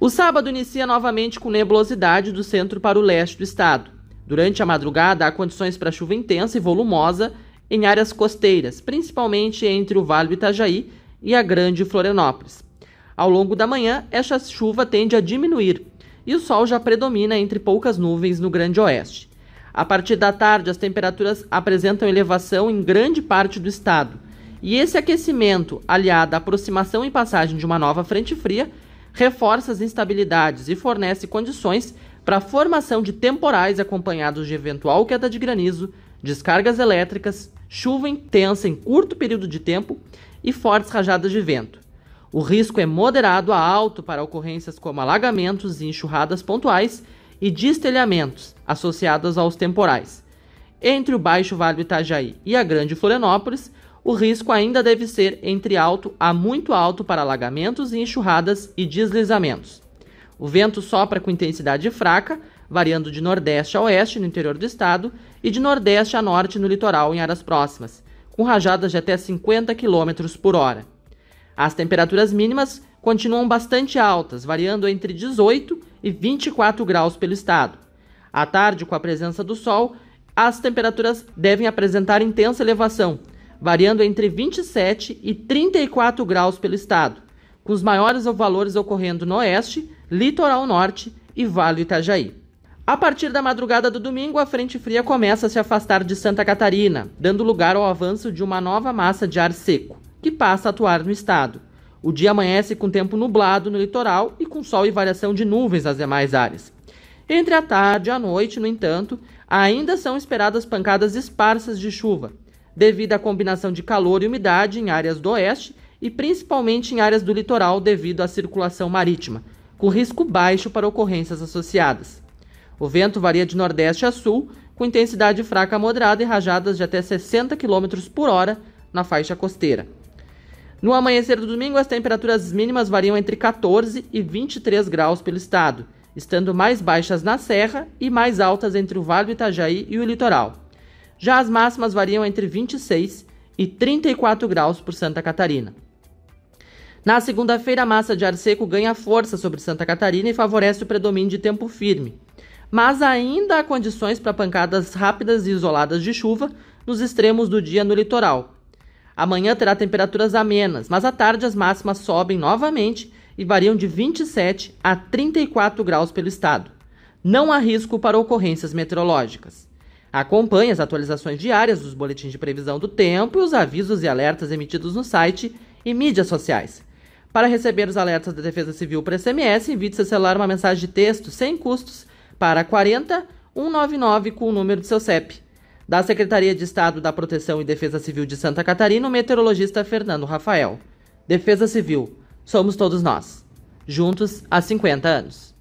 O sábado inicia novamente com nebulosidade do centro para o leste do estado. Durante a madrugada, há condições para chuva intensa e volumosa em áreas costeiras, principalmente entre o Vale do Itajaí e a Grande Florianópolis. Ao longo da manhã, esta chuva tende a diminuir e o sol já predomina entre poucas nuvens no Grande Oeste. A partir da tarde, as temperaturas apresentam elevação em grande parte do estado, e esse aquecimento, aliado à aproximação e passagem de uma nova frente fria, reforça as instabilidades e fornece condições para a formação de temporais acompanhados de eventual queda de granizo, descargas elétricas, chuva intensa em curto período de tempo e fortes rajadas de vento. O risco é moderado a alto para ocorrências como alagamentos e enxurradas pontuais e destelhamentos associados aos temporais. Entre o Baixo Vale do Itajaí e a Grande Florianópolis, o risco ainda deve ser entre alto a muito alto para alagamentos e enxurradas e deslizamentos. O vento sopra com intensidade fraca, variando de nordeste a oeste no interior do estado e de nordeste a norte no litoral em áreas próximas, com rajadas de até 50 km por hora. As temperaturas mínimas continuam bastante altas, variando entre 18 e 24 graus pelo estado. À tarde, com a presença do sol, as temperaturas devem apresentar intensa elevação, variando entre 27 e 34 graus pelo estado, com os maiores valores ocorrendo no oeste, litoral norte e Vale Itajaí. A partir da madrugada do domingo, a frente fria começa a se afastar de Santa Catarina, dando lugar ao avanço de uma nova massa de ar seco, que passa a atuar no estado. O dia amanhece com tempo nublado no litoral e com sol e variação de nuvens nas demais áreas. Entre a tarde e a noite, no entanto, ainda são esperadas pancadas esparsas de chuva, devido à combinação de calor e umidade em áreas do oeste e principalmente em áreas do litoral devido à circulação marítima, com risco baixo para ocorrências associadas. O vento varia de nordeste a sul, com intensidade fraca a moderada e rajadas de até 60 km por hora na faixa costeira. No amanhecer do domingo, as temperaturas mínimas variam entre 14 e 23 graus pelo estado, estando mais baixas na serra e mais altas entre o Vale do Itajaí e o litoral. Já as máximas variam entre 26 e 34 graus por Santa Catarina. Na segunda-feira, a massa de ar seco ganha força sobre Santa Catarina e favorece o predomínio de tempo firme. Mas ainda há condições para pancadas rápidas e isoladas de chuva nos extremos do dia no litoral. Amanhã terá temperaturas amenas, mas à tarde as máximas sobem novamente e variam de 27 a 34 graus pelo estado. Não há risco para ocorrências meteorológicas. Acompanhe as atualizações diárias dos boletins de previsão do tempo e os avisos e alertas emitidos no site e mídias sociais. Para receber os alertas da Defesa Civil por SMS, envie seu celular uma mensagem de texto sem custos para 40 199 com o número de seu CEP. Da Secretaria de Estado da Proteção e Defesa Civil de Santa Catarina, o meteorologista Fernando Rafael. Defesa Civil, somos todos nós. Juntos há 50 anos.